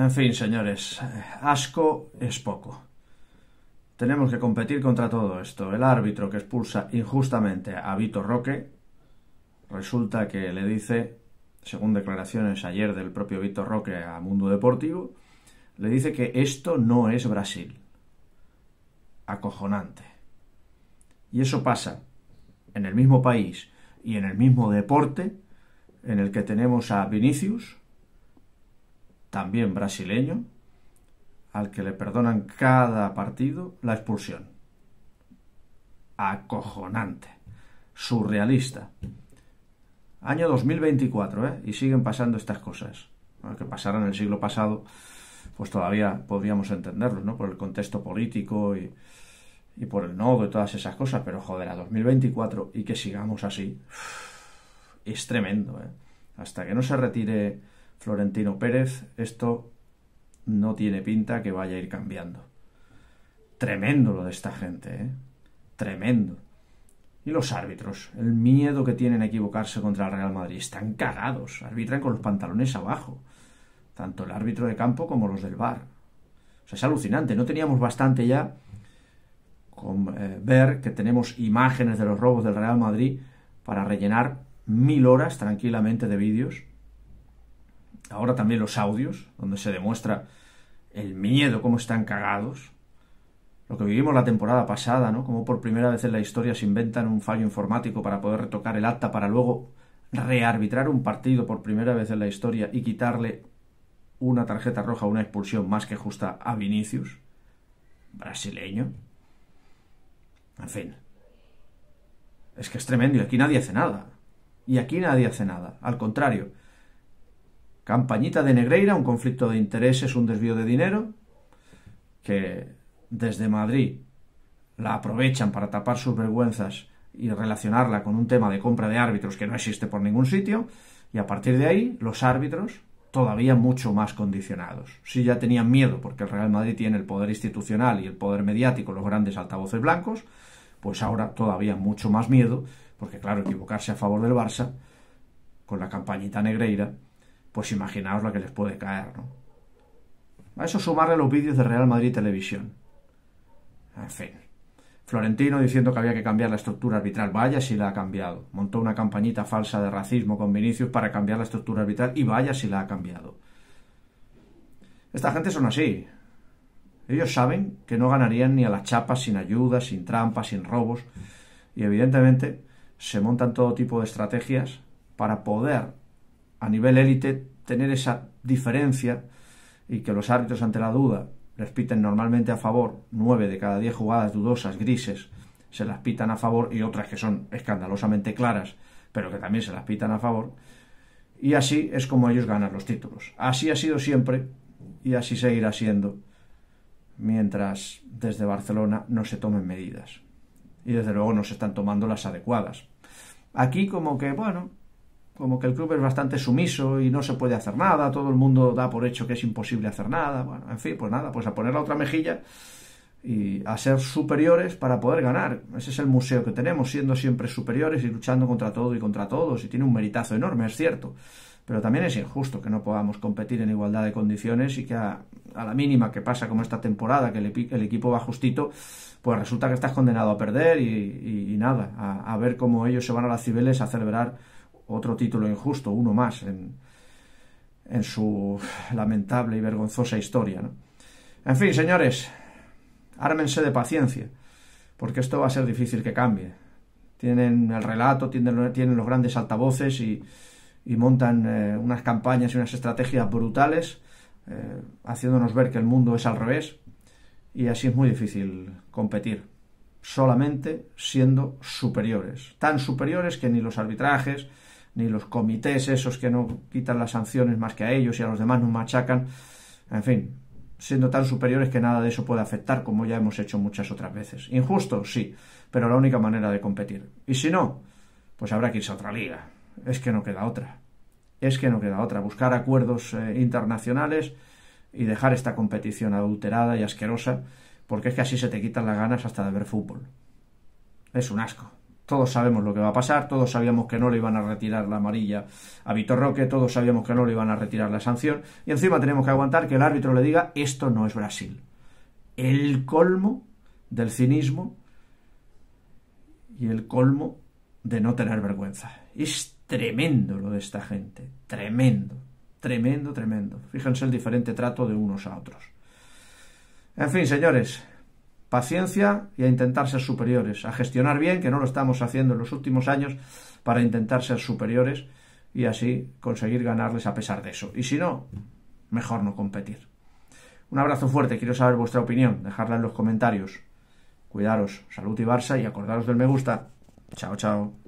En fin, señores, asco es poco. Tenemos que competir contra todo esto. El árbitro que expulsa injustamente a Vito Roque, resulta que le dice, según declaraciones ayer del propio Vito Roque a Mundo Deportivo, le dice que esto no es Brasil. Acojonante. Y eso pasa en el mismo país y en el mismo deporte en el que tenemos a Vinicius, también brasileño, al que le perdonan cada partido la expulsión. Acojonante, surrealista. Año 2024, ¿eh? Y siguen pasando estas cosas. que pasaran el siglo pasado, pues todavía podríamos entenderlo, ¿no? Por el contexto político y, y por el nodo y todas esas cosas, pero joder, a 2024 y que sigamos así, es tremendo, ¿eh? Hasta que no se retire Florentino Pérez, esto no tiene pinta que vaya a ir cambiando. Tremendo lo de esta gente, ¿eh? Tremendo. Y los árbitros, el miedo que tienen a equivocarse contra el Real Madrid. Están cagados, arbitran con los pantalones abajo. Tanto el árbitro de campo como los del bar. O sea, es alucinante. No teníamos bastante ya con eh, ver que tenemos imágenes de los robos del Real Madrid para rellenar mil horas tranquilamente de vídeos ahora también los audios, donde se demuestra el miedo, cómo están cagados. Lo que vivimos la temporada pasada, ¿no? Como por primera vez en la historia se inventan un fallo informático para poder retocar el acta para luego rearbitrar un partido por primera vez en la historia y quitarle una tarjeta roja, una expulsión más que justa a Vinicius, brasileño. En fin. Es que es tremendo aquí nadie hace nada. Y aquí nadie hace nada. Al contrario, Campañita de Negreira, un conflicto de intereses, un desvío de dinero, que desde Madrid la aprovechan para tapar sus vergüenzas y relacionarla con un tema de compra de árbitros que no existe por ningún sitio, y a partir de ahí los árbitros todavía mucho más condicionados. Si ya tenían miedo porque el Real Madrid tiene el poder institucional y el poder mediático, los grandes altavoces blancos, pues ahora todavía mucho más miedo, porque claro, equivocarse a favor del Barça con la campañita negreira pues imaginaos la que les puede caer, ¿no? A eso sumarle los vídeos de Real Madrid Televisión. En fin. Florentino diciendo que había que cambiar la estructura arbitral. Vaya si la ha cambiado. Montó una campañita falsa de racismo con Vinicius para cambiar la estructura arbitral y vaya si la ha cambiado. Esta gente son así. Ellos saben que no ganarían ni a las chapas sin ayuda, sin trampas, sin robos. Y evidentemente se montan todo tipo de estrategias para poder a nivel élite tener esa diferencia y que los árbitros ante la duda les piten normalmente a favor, 9 de cada 10 jugadas dudosas, grises, se las pitan a favor y otras que son escandalosamente claras, pero que también se las pitan a favor. Y así es como ellos ganan los títulos. Así ha sido siempre y así seguirá siendo mientras desde Barcelona no se tomen medidas. Y desde luego no se están tomando las adecuadas. Aquí como que, bueno, como que el club es bastante sumiso y no se puede hacer nada, todo el mundo da por hecho que es imposible hacer nada, bueno, en fin, pues nada, pues a poner la otra mejilla y a ser superiores para poder ganar. Ese es el museo que tenemos, siendo siempre superiores y luchando contra todo y contra todos, y tiene un meritazo enorme, es cierto, pero también es injusto que no podamos competir en igualdad de condiciones y que a, la mínima que pasa como esta temporada, que el, equipo va justito, pues resulta que estás condenado a perder y, nada, a, ver cómo ellos se van a las Cibeles a celebrar otro título injusto, uno más en, su lamentable y vergonzosa historia. ¿no? En fin, señores, ármense de paciencia, porque esto va a ser difícil que cambie. Tienen el relato, tienen, los grandes altavoces y, montan eh, unas campañas y unas estrategias brutales, eh, haciéndonos ver que el mundo es al revés, y así es muy difícil competir, solamente siendo superiores, tan superiores que ni los arbitrajes, ni los comités esos que no quitan las sanciones más que a ellos y a los demás nos machacan, en fin, siendo tan superiores que nada de eso puede afectar, como ya hemos hecho muchas otras veces. Injusto, sí, pero la única manera de competir. Y si no, pues habrá que irse a otra liga. Es que no queda otra. Es que no queda otra. Buscar acuerdos eh, internacionales y dejar esta competición adulterada y asquerosa, porque es que así se te quitan las ganas hasta de ver fútbol. Es un asco. Todos sabemos lo que va a pasar, todos sabíamos que no le iban a retirar la amarilla a Vitor Roque, todos sabíamos que no le iban a retirar la sanción, y encima tenemos que aguantar que el árbitro le diga esto no es Brasil. El colmo del cinismo y el colmo de no tener vergüenza. Es tremendo lo de esta gente, tremendo, tremendo, tremendo. Fíjense el diferente trato de unos a otros. En fin, señores, paciencia y a intentar ser superiores, a gestionar bien, que no lo estamos haciendo en los últimos años, para intentar ser superiores y así conseguir ganarles a pesar de eso. Y si no, mejor no competir. Un abrazo fuerte, quiero saber vuestra opinión, dejadla en los comentarios. Cuidaros, salud y Barça y acordaros del me gusta. Chao, chao.